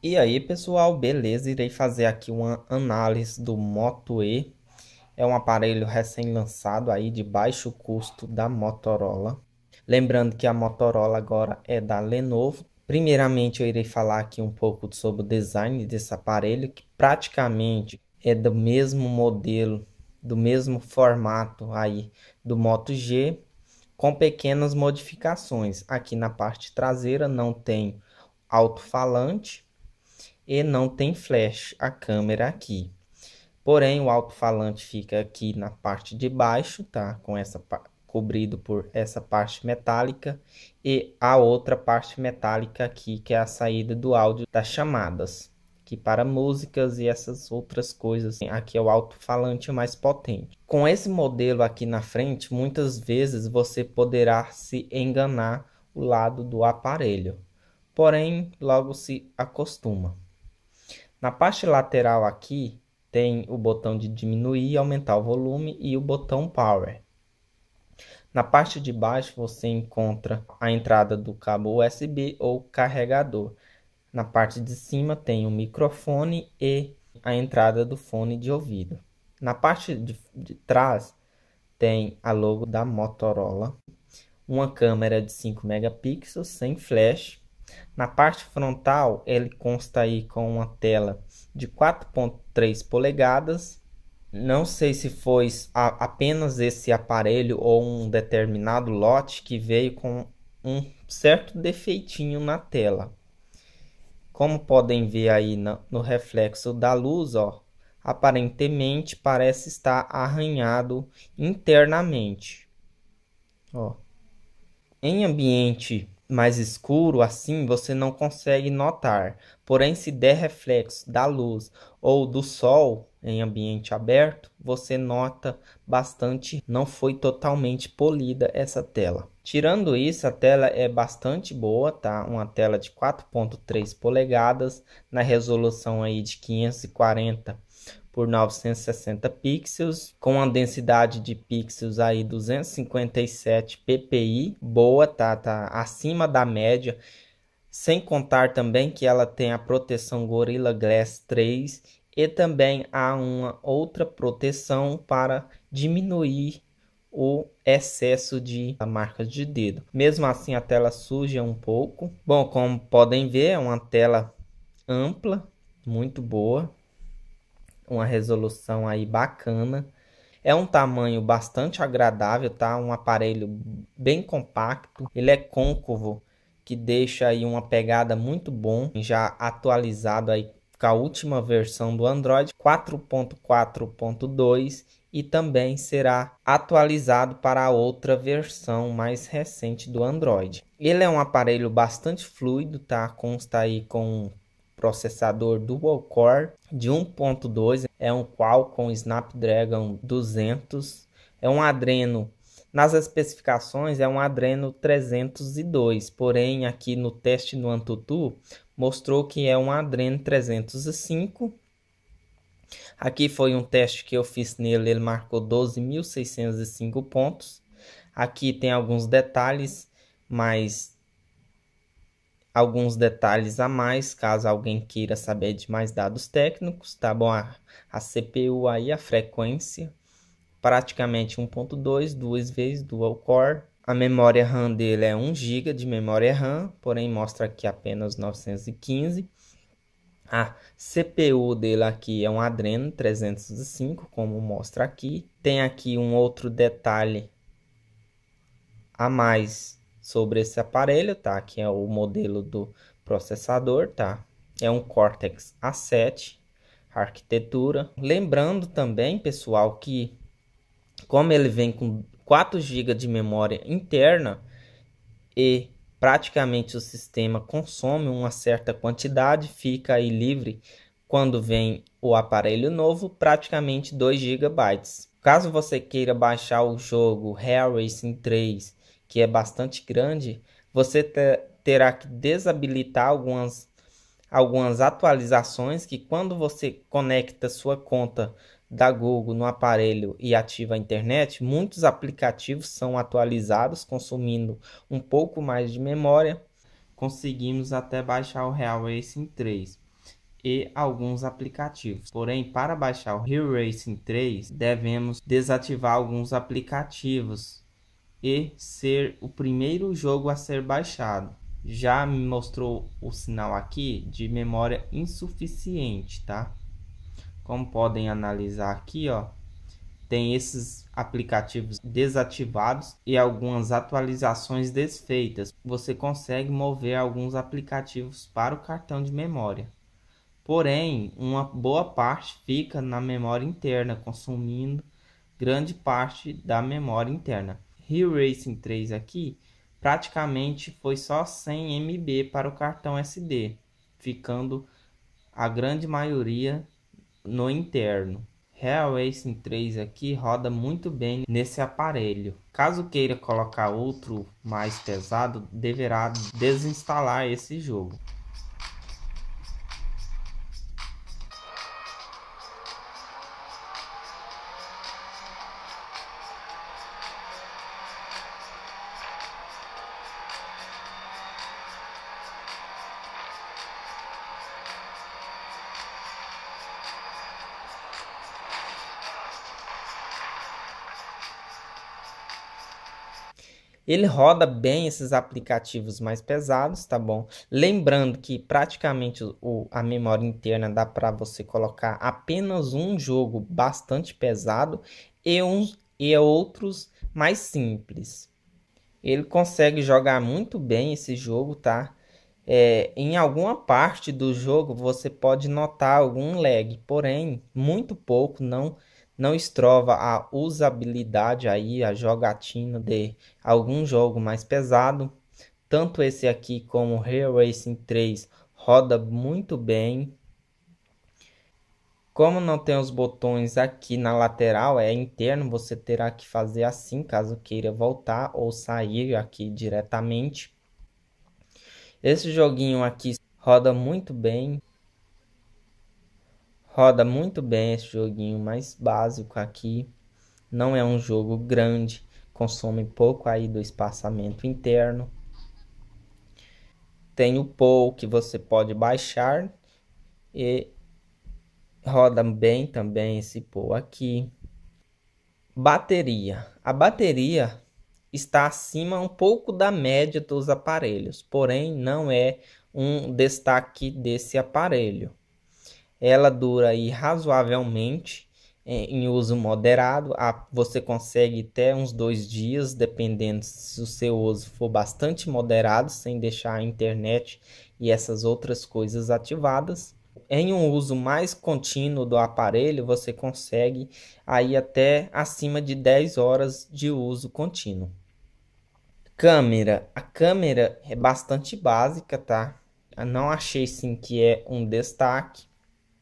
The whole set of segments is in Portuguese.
E aí pessoal, beleza? Irei fazer aqui uma análise do Moto E. É um aparelho recém-lançado aí de baixo custo da Motorola. Lembrando que a Motorola agora é da Lenovo. Primeiramente eu irei falar aqui um pouco sobre o design desse aparelho, que praticamente é do mesmo modelo, do mesmo formato aí do Moto G, com pequenas modificações. Aqui na parte traseira não tem alto-falante, e não tem flash a câmera aqui. Porém, o alto-falante fica aqui na parte de baixo, tá? Com essa cobrido por essa parte metálica e a outra parte metálica aqui, que é a saída do áudio das chamadas, que para músicas e essas outras coisas, aqui é o alto-falante mais potente. Com esse modelo aqui na frente, muitas vezes você poderá se enganar o lado do aparelho. Porém, logo se acostuma. Na parte lateral aqui tem o botão de diminuir e aumentar o volume e o botão power. Na parte de baixo você encontra a entrada do cabo USB ou carregador. Na parte de cima tem o microfone e a entrada do fone de ouvido. Na parte de, de trás tem a logo da Motorola, uma câmera de 5 megapixels sem flash, na parte frontal, ele consta aí com uma tela de 4.3 polegadas. Não sei se foi a, apenas esse aparelho ou um determinado lote que veio com um certo defeitinho na tela. Como podem ver aí no, no reflexo da luz, ó, aparentemente parece estar arranhado internamente. Ó. Em ambiente mais escuro, assim você não consegue notar. Porém, se der reflexo da luz ou do sol em ambiente aberto, você nota bastante. Não foi totalmente polida essa tela. Tirando isso, a tela é bastante boa, tá? Uma tela de 4.3 polegadas na resolução aí de 540 por 960 pixels, com a densidade de pixels aí 257 ppi, boa, tá, tá acima da média. Sem contar também que ela tem a proteção Gorilla Glass 3 e também há uma outra proteção para diminuir o excesso de marcas de dedo. Mesmo assim a tela suja um pouco. Bom, como podem ver, é uma tela ampla, muito boa, uma resolução aí bacana. É um tamanho bastante agradável, tá? Um aparelho bem compacto. Ele é côncavo, que deixa aí uma pegada muito bom, já atualizado aí com a última versão do Android 4.4.2 e também será atualizado para a outra versão mais recente do Android. Ele é um aparelho bastante fluido, tá? Consta aí com processador dual-core de 1.2, é um Qualcomm Snapdragon 200, é um Adreno nas especificações é um Adreno 302, porém aqui no teste no Antutu mostrou que é um Adreno 305. Aqui foi um teste que eu fiz nele, ele marcou 12.605 pontos. Aqui tem alguns detalhes, mas alguns detalhes a mais, caso alguém queira saber de mais dados técnicos, tá bom? A, a CPU aí, a frequência, praticamente 1.2, duas vezes dual core. A memória RAM dele é 1 GB de memória RAM, porém mostra aqui apenas 915. A CPU dele aqui é um Adreno 305, como mostra aqui. Tem aqui um outro detalhe a mais sobre esse aparelho, tá? Que é o modelo do processador, tá? É um Cortex A7, arquitetura. Lembrando também, pessoal, que como ele vem com 4 GB de memória interna e praticamente o sistema consome uma certa quantidade, fica aí livre quando vem o aparelho novo, praticamente 2 GB. Caso você queira baixar o jogo Hell Racing 3 que é bastante grande, você terá que desabilitar algumas, algumas atualizações que quando você conecta sua conta da Google no aparelho e ativa a internet, muitos aplicativos são atualizados, consumindo um pouco mais de memória. Conseguimos até baixar o Real Racing 3 e alguns aplicativos. Porém, para baixar o Real Racing 3, devemos desativar alguns aplicativos e ser o primeiro jogo a ser baixado. Já me mostrou o sinal aqui de memória insuficiente, tá? Como podem analisar aqui, ó, tem esses aplicativos desativados e algumas atualizações desfeitas. Você consegue mover alguns aplicativos para o cartão de memória. Porém, uma boa parte fica na memória interna, consumindo grande parte da memória interna. Hill Racing 3 aqui, praticamente foi só 100 MB para o cartão SD, ficando a grande maioria no interno. Real Racing 3 aqui roda muito bem nesse aparelho. Caso queira colocar outro mais pesado, deverá desinstalar esse jogo. Ele roda bem esses aplicativos mais pesados, tá bom? Lembrando que praticamente o, a memória interna dá para você colocar apenas um jogo bastante pesado e, uns, e outros mais simples. Ele consegue jogar muito bem esse jogo, tá? É, em alguma parte do jogo você pode notar algum lag, porém muito pouco, não não estrova a usabilidade aí, a jogatina de algum jogo mais pesado. Tanto esse aqui como o Real Racing 3 roda muito bem. Como não tem os botões aqui na lateral, é interno, você terá que fazer assim caso queira voltar ou sair aqui diretamente. Esse joguinho aqui roda muito bem, Roda muito bem esse joguinho mais básico aqui. Não é um jogo grande, consome pouco aí do espaçamento interno. Tem o POU que você pode baixar e roda bem também esse POU aqui. Bateria. A bateria está acima um pouco da média dos aparelhos, porém não é um destaque desse aparelho. Ela dura aí razoavelmente é, em uso moderado. Você consegue até uns dois dias, dependendo se o seu uso for bastante moderado, sem deixar a internet e essas outras coisas ativadas. Em um uso mais contínuo do aparelho, você consegue aí até acima de 10 horas de uso contínuo. Câmera. A câmera é bastante básica, tá? Eu não achei sim que é um destaque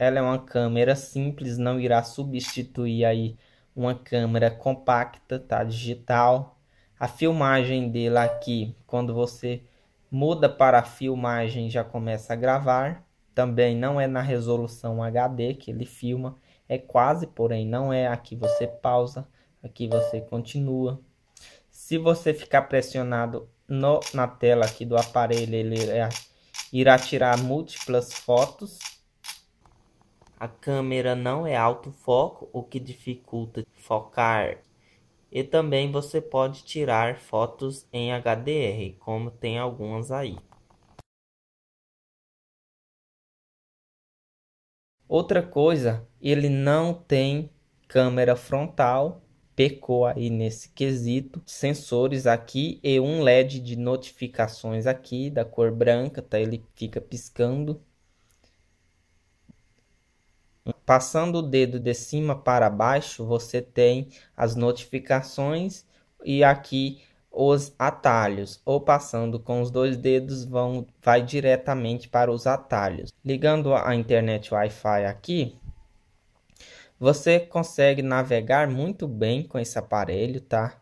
ela é uma câmera simples, não irá substituir aí uma câmera compacta, tá? Digital. A filmagem dela aqui, quando você muda para a filmagem, já começa a gravar. Também não é na resolução HD que ele filma, é quase, porém não é. Aqui você pausa, aqui você continua. Se você ficar pressionado no, na tela aqui do aparelho, ele irá tirar múltiplas fotos a câmera não é autofoco, o que dificulta focar. E também você pode tirar fotos em HDR, como tem algumas aí. Outra coisa, ele não tem câmera frontal, pecou aí nesse quesito, sensores aqui e um LED de notificações aqui da cor branca, tá? Ele fica piscando. Passando o dedo de cima para baixo, você tem as notificações e aqui os atalhos, ou passando com os dois dedos vão vai diretamente para os atalhos. Ligando a internet Wi-Fi aqui, você consegue navegar muito bem com esse aparelho, tá?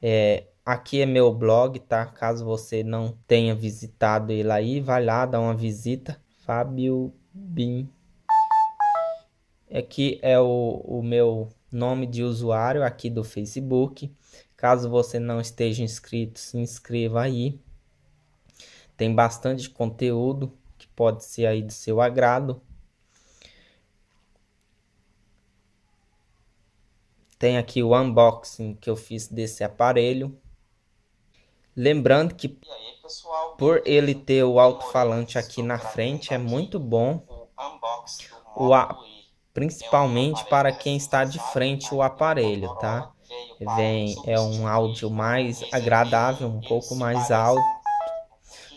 É, aqui é meu blog, tá? Caso você não tenha visitado ele aí, vai lá, dá uma visita. Fabio Bim Aqui é, é o, o meu nome de usuário aqui do Facebook. Caso você não esteja inscrito, se inscreva aí. Tem bastante conteúdo que pode ser aí do seu agrado. Tem aqui o unboxing que eu fiz desse aparelho. Lembrando que por ele ter o alto-falante aqui na frente é muito bom. O, principalmente para quem está de frente o aparelho, tá? Vem é um áudio mais agradável, um pouco mais alto.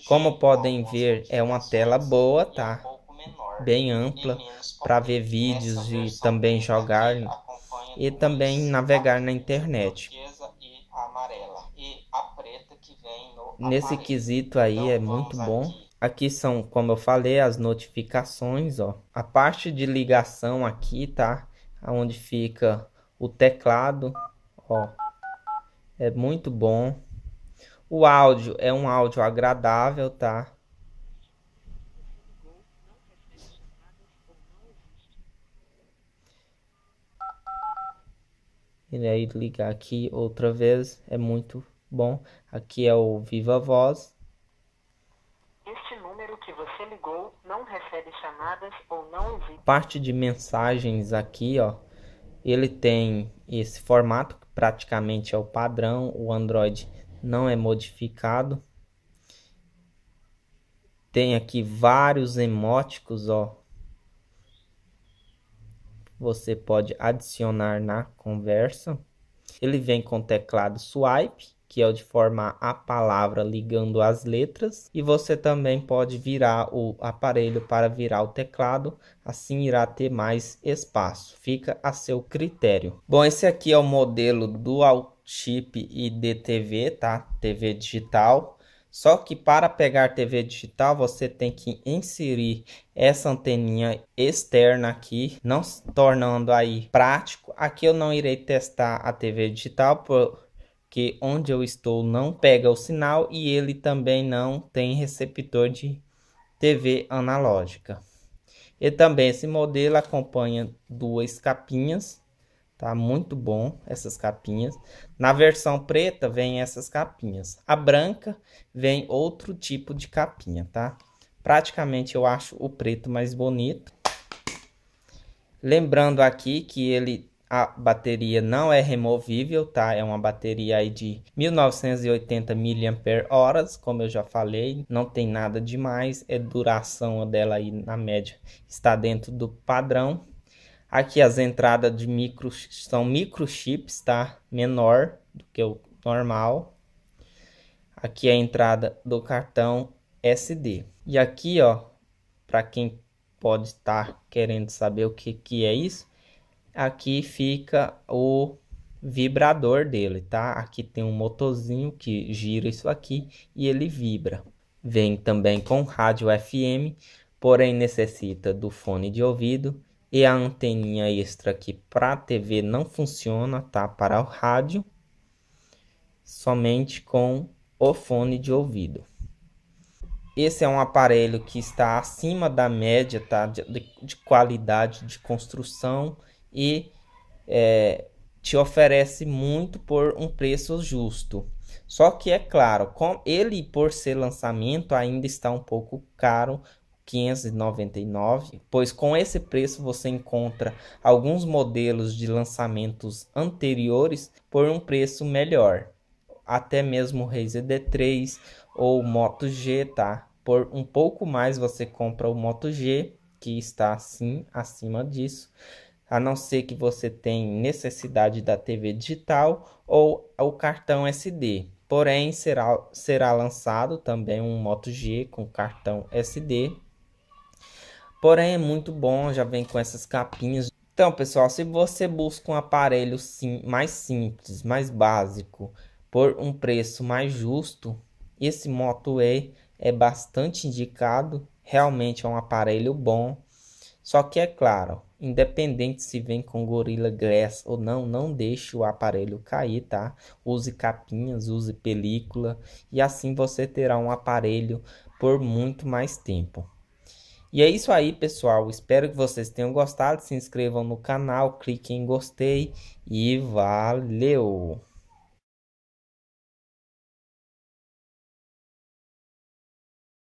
Como podem ver, é uma tela boa, tá? Bem ampla para ver vídeos e também jogar e também navegar na internet. Nesse quesito aí é muito bom Aqui são, como eu falei, as notificações, ó. A parte de ligação aqui, tá? Onde fica o teclado, ó. É muito bom. O áudio é um áudio agradável, tá? E aí ligar aqui outra vez é muito bom. Aqui é o Viva Voz que você ligou não recebe chamadas ou não ouvi. Parte de mensagens aqui, ó, ele tem esse formato que praticamente é o padrão, o Android não é modificado. Tem aqui vários emóticos, ó. Você pode adicionar na conversa. Ele vem com teclado swipe que é o de formar a palavra ligando as letras, e você também pode virar o aparelho para virar o teclado, assim irá ter mais espaço. Fica a seu critério. Bom, esse aqui é o modelo Dual Chip IDTV, tá? TV digital. Só que para pegar TV digital, você tem que inserir essa anteninha externa aqui, não tornando aí prático. Aqui eu não irei testar a TV digital, por porque onde eu estou não pega o sinal e ele também não tem receptor de TV analógica. E também esse modelo acompanha duas capinhas, tá muito bom essas capinhas. Na versão preta vem essas capinhas. A branca vem outro tipo de capinha, tá? Praticamente eu acho o preto mais bonito. Lembrando aqui que ele a bateria não é removível, tá? É uma bateria aí de 1980 mAh, como eu já falei, não tem nada demais, é duração dela aí na média está dentro do padrão. Aqui as entradas de micro são microchips, tá? Menor do que o normal. Aqui a entrada do cartão SD. E aqui, ó, para quem pode estar tá querendo saber o que que é isso, aqui fica o vibrador dele, tá? Aqui tem um motorzinho que gira isso aqui e ele vibra. Vem também com rádio FM, porém necessita do fone de ouvido e a anteninha extra aqui para TV não funciona, tá? Para o rádio, somente com o fone de ouvido. Esse é um aparelho que está acima da média tá? de, de qualidade de construção e é, te oferece muito por um preço justo. Só que é claro, com ele por ser lançamento ainda está um pouco caro, 599, pois com esse preço você encontra alguns modelos de lançamentos anteriores por um preço melhor. Até mesmo o Razer D3 ou Moto G, tá? Por um pouco mais você compra o Moto G, que está sim acima disso a não ser que você tenha necessidade da TV digital ou o cartão SD. Porém, será, será lançado também um Moto G com cartão SD. Porém, é muito bom, já vem com essas capinhas. Então, pessoal, se você busca um aparelho sim, mais simples, mais básico, por um preço mais justo, esse Moto E é bastante indicado. Realmente é um aparelho bom só que é claro, independente se vem com Gorilla Glass ou não, não deixe o aparelho cair, tá? Use capinhas, use película e assim você terá um aparelho por muito mais tempo. E é isso aí, pessoal. Espero que vocês tenham gostado. Se inscrevam no canal, cliquem em gostei e valeu!